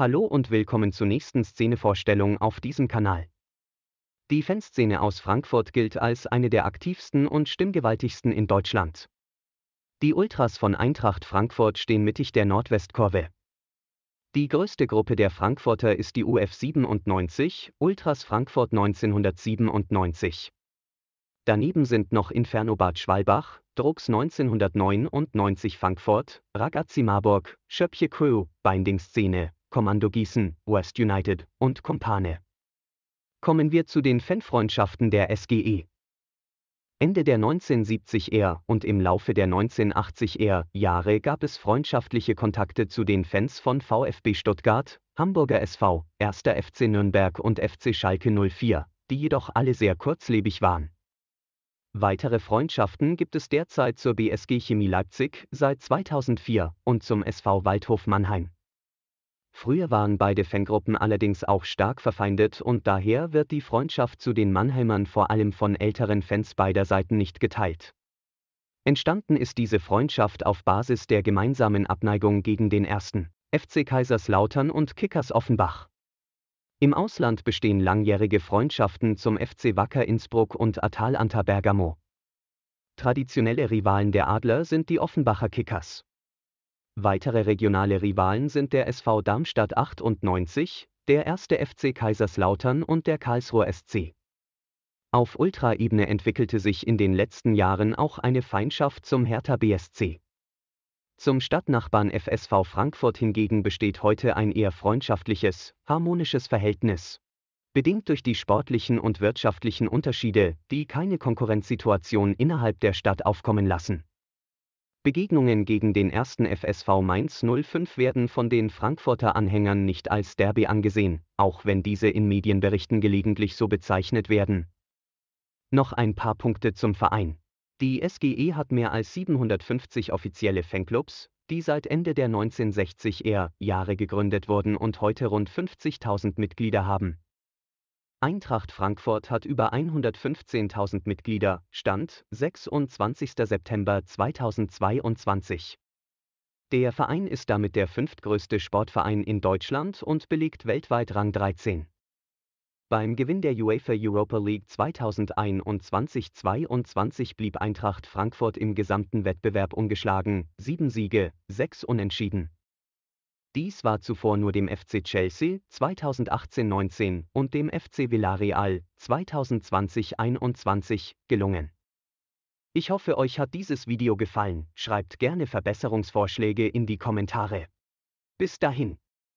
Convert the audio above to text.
Hallo und willkommen zur nächsten Szenevorstellung auf diesem Kanal. Die Fanszene aus Frankfurt gilt als eine der aktivsten und stimmgewaltigsten in Deutschland. Die Ultras von Eintracht Frankfurt stehen mittig der Nordwestkurve. Die größte Gruppe der Frankfurter ist die UF 97, Ultras Frankfurt 1997. Daneben sind noch Inferno Bad Schwalbach, Drucks 1999 Frankfurt, Ragazzi Marburg, Schöpje Crew, Binding Szene, Kommando Gießen, West United und Kompane. Kommen wir zu den Fanfreundschaften der SGE. Ende der 1970er und im Laufe der 1980er Jahre gab es freundschaftliche Kontakte zu den Fans von VfB Stuttgart, Hamburger SV, 1. FC Nürnberg und FC Schalke 04, die jedoch alle sehr kurzlebig waren. Weitere Freundschaften gibt es derzeit zur BSG Chemie Leipzig seit 2004 und zum SV Waldhof Mannheim. Früher waren beide Fangruppen allerdings auch stark verfeindet und daher wird die Freundschaft zu den Mannheimern vor allem von älteren Fans beider Seiten nicht geteilt. Entstanden ist diese Freundschaft auf Basis der gemeinsamen Abneigung gegen den ersten FC Kaiserslautern und Kickers Offenbach. Im Ausland bestehen langjährige Freundschaften zum FC Wacker Innsbruck und Atalanta Bergamo. Traditionelle Rivalen der Adler sind die Offenbacher Kickers. Weitere regionale Rivalen sind der SV Darmstadt 98, der erste FC Kaiserslautern und der Karlsruher SC. Auf Ultraebene entwickelte sich in den letzten Jahren auch eine Feindschaft zum Hertha BSC. Zum Stadtnachbarn FSV Frankfurt hingegen besteht heute ein eher freundschaftliches, harmonisches Verhältnis. Bedingt durch die sportlichen und wirtschaftlichen Unterschiede, die keine Konkurrenzsituation innerhalb der Stadt aufkommen lassen. Begegnungen gegen den ersten FSV Mainz 05 werden von den Frankfurter Anhängern nicht als Derby angesehen, auch wenn diese in Medienberichten gelegentlich so bezeichnet werden. Noch ein paar Punkte zum Verein. Die SGE hat mehr als 750 offizielle Fanclubs, die seit Ende der 1960er Jahre gegründet wurden und heute rund 50.000 Mitglieder haben. Eintracht Frankfurt hat über 115.000 Mitglieder, Stand 26. September 2022. Der Verein ist damit der fünftgrößte Sportverein in Deutschland und belegt weltweit Rang 13. Beim Gewinn der UEFA Europa League 2021-22 blieb Eintracht Frankfurt im gesamten Wettbewerb ungeschlagen, sieben Siege, sechs Unentschieden. Dies war zuvor nur dem FC Chelsea 2018-19 und dem FC Villarreal 2020-21 gelungen. Ich hoffe, euch hat dieses Video gefallen. Schreibt gerne Verbesserungsvorschläge in die Kommentare. Bis dahin.